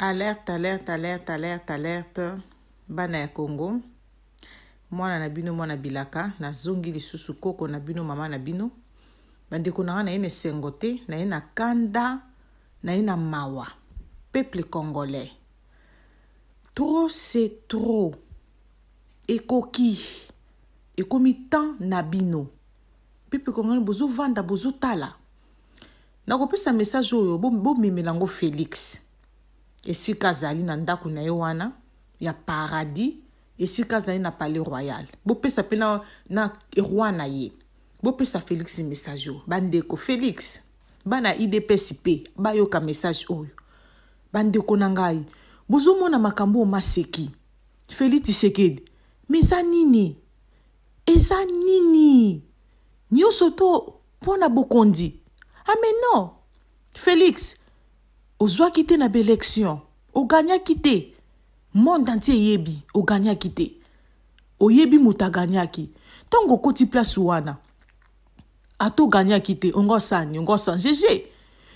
alerte alerte alerte alerte alerte bana ya kongo mwana na bino mwana bilaka nazongi lisusu koko na bino mama na bino bandeko na nga na ye na esengo te na ye na kanda na ye na mawa peuple congolais trop c'est trop ekoki ekomi temps na bino peuple congolais bozovanda bozotala nakopesa message oyo bomemela yango félix esika azali na ndako na ye wana ya paradis esika azali na palais royal bopesa mpe na, na roi na ye bopesa félix message oyo bandeko félix bana idps mpe bayoka message oyo bandeko na ngai bozomona makambo oyo maseki félix tisekedi me eza nini eza nini nyonso to mpo na bokondi ame ah, non félix ozwaki te na baelektio oganyaki te monde antie eyebi oganyaki te oyebi moto aganyaki ntango okoti place wana ata oganyaki te ongosani ongosan gg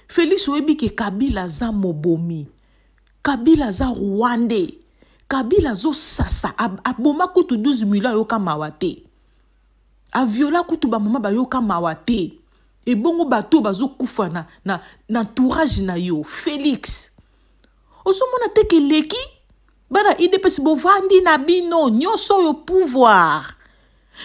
félix oyebi ke kabila aza mobomi kabila aza rwande kabila azosasa aboma kutu 12 milio ayoka mawa te aviola kutu bamama bayoka mawa te ebongo bato bazokufa na, na, na entourage na yo félix ozomona te ke eleki bana idps bovandi na bino nyonso oyo pouvoir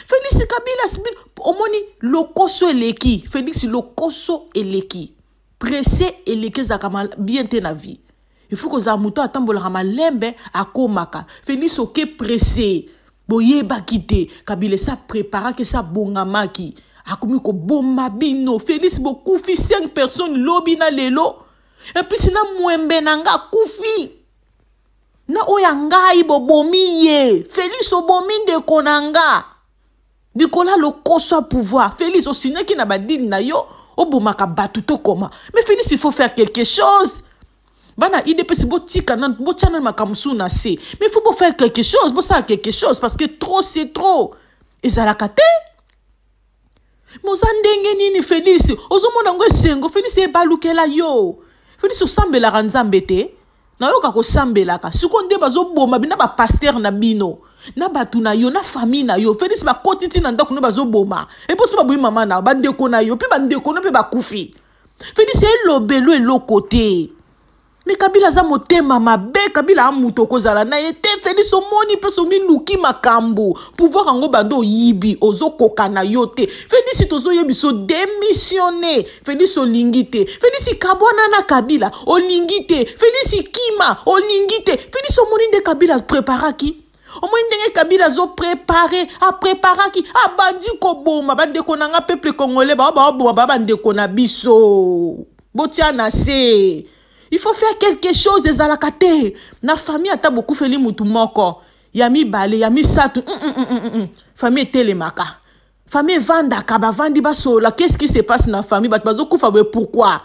félix kabilas omoni lokoso eleki félix lokoso eleki presse eleki ezalaka bien te na vie ifaut kozala moto atambolaka malembe akómaka félix oke presse boyebaki te kabila esa preparaki esa bongamaki akomi koboma bino félix bokufi 5 personnes lobi na lelo et na mwembe na nga akufi na oyanga ibo ngai bobomi ye félix obomi ndeko na nga nikola lokoso ya pouvoir félix osinaki na badine na yo obomaka batuto tokoma mais félix il faut faire quelque chose bana ide botika na botia na tchanan na se mais il faut faire quelque chose bosala quelque chose parce que trop c'est trop ezalaka moza ndenge nini felisi ozomona yango esengo e ebalukela yo felisi osambelaka nzambe te nayoka kosambelaka ka. nde bazoboma bina bapaster na bino na bato na yo na famina na yo felisi ma na ndako nde bazoboma eposo baboyi mama na bandeko na yo mpe bandeko kufi mpe bakufi felisi elobelo eloko te mais kabila aza motema be kabila kozala moto yete na so moni felix omoni mpenso luki makambo pouvoir yango bando oyibi ozokoka na yo yebi so tozoyebiso Feli so lingite. Feli felisi kabona na kabila lingite. Feli si kima olingite. te so moni de kabila apreparaki omoni ndenge kabila à a abandi koboma bande na nga peuple congolais ba ba ba bande konabiso. botia se il faut faire quelque chose ezalaka na famille a bokufeli mutu moko ya mibale ya misato mm hum, -mm hum, -mm hum, famille telemaka. famille evandaka basola qu'est-ce qui se passe na famille Bat bazokufa boye pourquoi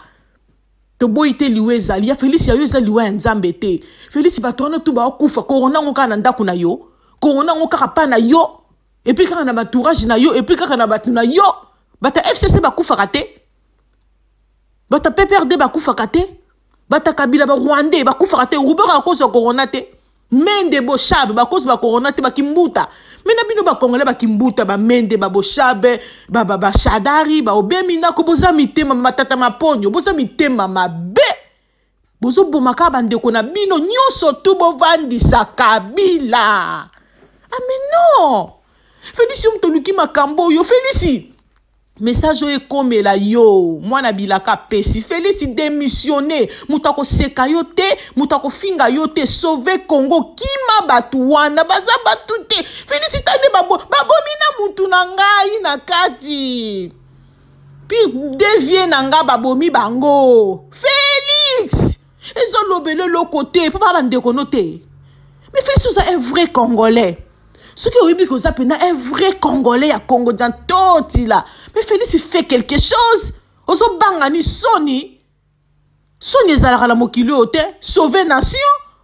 boy te liwa ezali ya ya yo liwa ya nzambe te félisi bato wana tu korona yango na yo korona yango kaka na yo et kaka na batourage na yo epui na na yo Bata fcc bakufaka te bato ya pprd bakufaka kate. batakabila barwande bakufaka te rubaka bakozwa korona te mende boshabe bakozwa bakorona te bakimbuta me na bino bakongole bakimbuta bamende baboshabe bashadari baobemi ndako boza mitema matata maponyo boza mitema mabe bozoboma kaka bandeko na bino nyonso tu bovandisa kabila ame no felisi yo moto oluki makambo oyo felisi message oyo ekomela yo mwana bilaka apesi felisi demissione moto akoseka yo te moto akofinga yo te sauve congo kima bato wana baza bato te felisi ta nde babomi na motu na ngai na kati mpi devie na nga babomi bango felix ezolobela eloko te mpo baa bandeko no te me felix oza un vrai congolais soki oyebi koza mpena un vrai congolais ya congo dian totila Mais félix fait quelque chose bangani soni Sony est na mokili oyo te sauve nation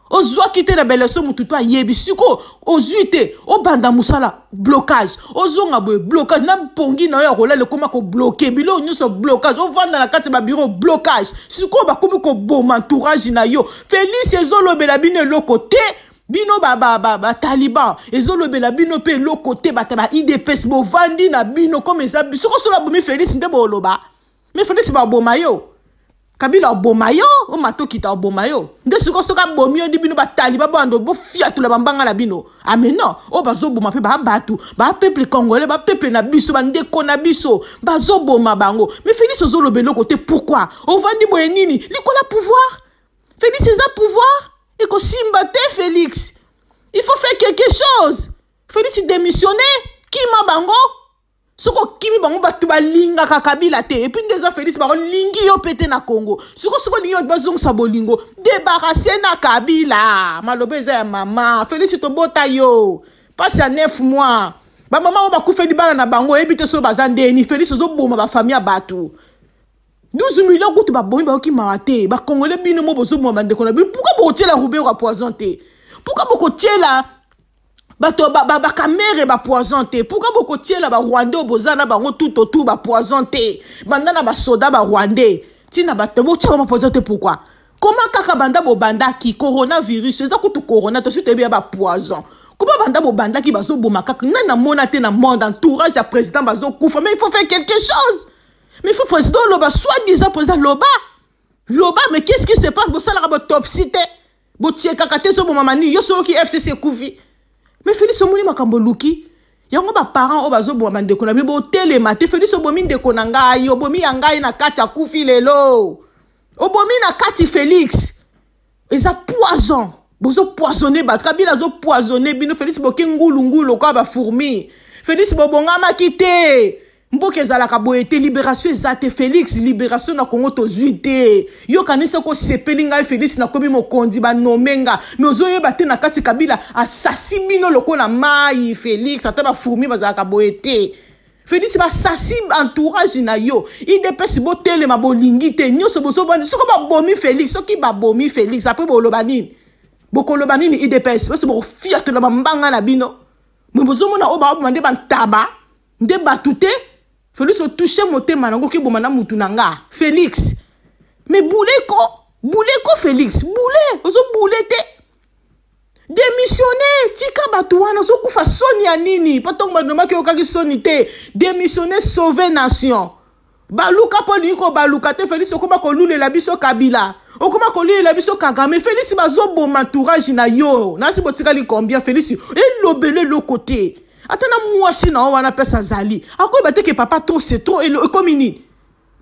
ozwaki te na beleso motu to ayebi sikoyo ozwi te banda Musala. blocage ozonga boye blocage na pongi na yo koma ko ekóma Bilo, biloko nyonso blocage ovanda na carte ya bureau. blocage sikoyo ko bon entourage na yo félix bine bino le côté bino Baba le ezolobela bino pe lo te bato ba idps bovandi na bino kome eza soko solo bo félix nde boloba me félix baboma yo kabila mayo. yo omata okita oboma yo nde siko bo abomi miyo di bino bataliban bando la bambanga la bino ameno pe pe batu ba bapeple congolais bapeple na biso bandeko na biso ma bango me lo kote, pourquoi? te vandi bo vandi nini likola pouvoir c'est eza pouvoir ekosimba te félix il faut faire quelque chose félix démissionne kima bango soki okimi bango bato balingaka kabila te epui nde eza félix bakolingi yo mpe te na kongo soko soki olingi yo bazongisa bolingo debarase na kabila maloba eza ya mama félix tobota yo mpasi ya 9 mois bamama oyo bakufeli bana na bango oyebi te soki baza ndeni félix ozoboma bafami ya bato 12 millions kutu babomi baokimaka te bakongole bah, bino mo bozomwa bandeko na bino pourkui bokotiela rubero ya poison te pourkui bokotiela bato bakamere bah, bah, bapoison ba pourkui bokotiela barwande oyo boza na bango tout tout bapoison te banda na basoda barwande ntina bato botiaka bapoison te pourkui koma kaka banda ki coronavirus eza kutu corona tosi toyebiya bapoison koma banda bobandaki ki kaka nani namona te na monde entourage a président bazokufa mais il faut faire quelque chose mais il faut président loba soit disant président loba loba mais qu'est-ce qui se passe bosalaka botopsi te botiekaka te so bomama nini yo soki fcc couvi mais félix omoni makambo oluki yango baparent oyo parent bandeko na bino botelema te félix obomi de na ngai obomi ya ngai na kati akufi lelo obomi na kati félix eza poison bozopoisonne bato kabila azopoisonne bino félix boke lo, kwa fourmi félix bobongamaki kite. mboka ezalaka boye te libération eza te félix libération na kongo tozwi te yokanisa oko osepeli ngai félix nakomi mokonzi banome nga me ozoyeba te na kati kabila asasi bino lokola mai félix ata bafourmi bazalaka boye te félix basasi entourage na yo idps botelema bolingi te nyonso bozobandi soki babomi félix soki babomi félix apres boloba nini bokoloba nini idps basi bokofiatola bambanga na bino me bozomona oyo baoboma nde bantaba nde bato te Félix otouche motema nango okeboma na mutu na félix me bule ko bule ko félix bule ozobule te démissionne tika bato wana ozokufa soni ya nini mpo ntongo balomaki oyokaki soni te sauve nation baluka mpo lingi kobaluka te félix okoma kolulela biso kabila okoma kolulela biso kagame félix zo entourage ina yo nasi li combien félix elobelo le côté ata na na wana mpe il akoyeba te que papa trop c'est trop qui papa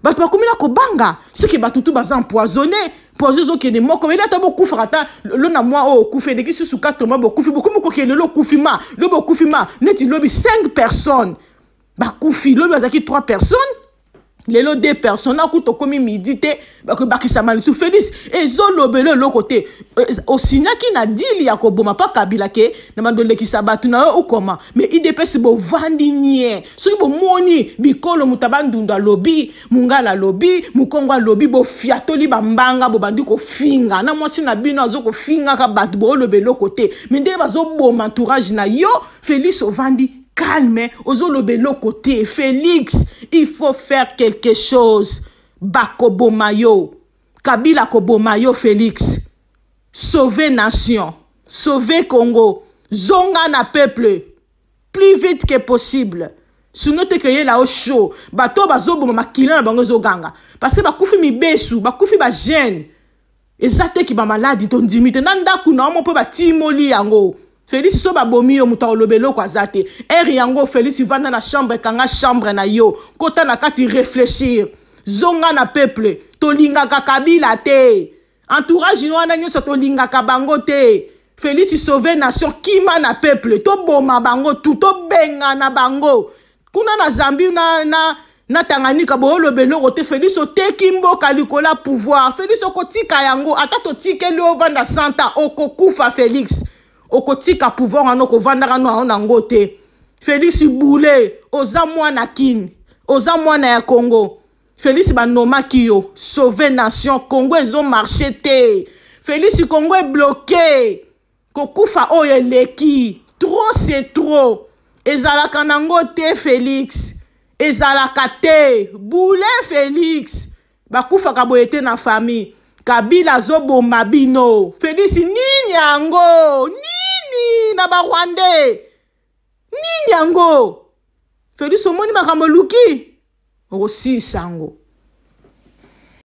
bato Bat tu baza comme poison a moko eli ata bokufaka lona sous quatre mois beaucoup ma beaucoup neti lobi 5 personnes bakufi lobi personnes lelo de personne aku tokomi midi te bakobakisama lisusu félix ezolobela eloko euh, te osinyaki na dili ya koboma mpa kabila ke na bandolekisa bato na yo okoma me idps bovandi nie soki bomoni bikolo moto abandundo alobi mongala alobi mokongo alobi bofiatoli bambanga bobandi kofinga na mwasi na bino azokofingaka bato booloba eloko te me ndenge bazoboma entourage na yo félix ovandi calme ozoloba eloko te félix il faut faire quelque chose bakoboma yo kabila koboma yo félix sauve nation sauve congo zonga na peuple plus vite que possible suno te keyela yo sho bato oyo bazoboma makila na bango ezoganga parce bakufi mibesu bakufi bagene eza teki bamaladi tondimi te na ndako na omo mpo batimoli yango félix so babomi yo moto oloba eloko aza te ere eh, yango félix vanda na chambre ekanga chambre na yo kota na kati réfléchir zonga na peuple tolingaka kabila te entourage wana nyonso tolingaka bango te félix sauve nation kima na peuple toboma bango tu tobenga na bango kuna na zambi na, na, na tanganyika booloba eloko te félix oteki mboka likolo ya pouvoir félix okotika yango ata totikeli ovanda santa okokufa félix okotika pouvoir wana okovandaka ano ao nango te félix boule oza mwana kini oza mwana ya congo félix banomaki yo sauve nation congo ezomarche te félix congo ebloke kokufa oyo eleki tro se tro ezalaka nango te félix ezalaka te boule félix bakufaka boye te na famille kabila azoboma bino félix nini yango nini na barwandais nini yango felisi omoni makambo eluki okosisa yango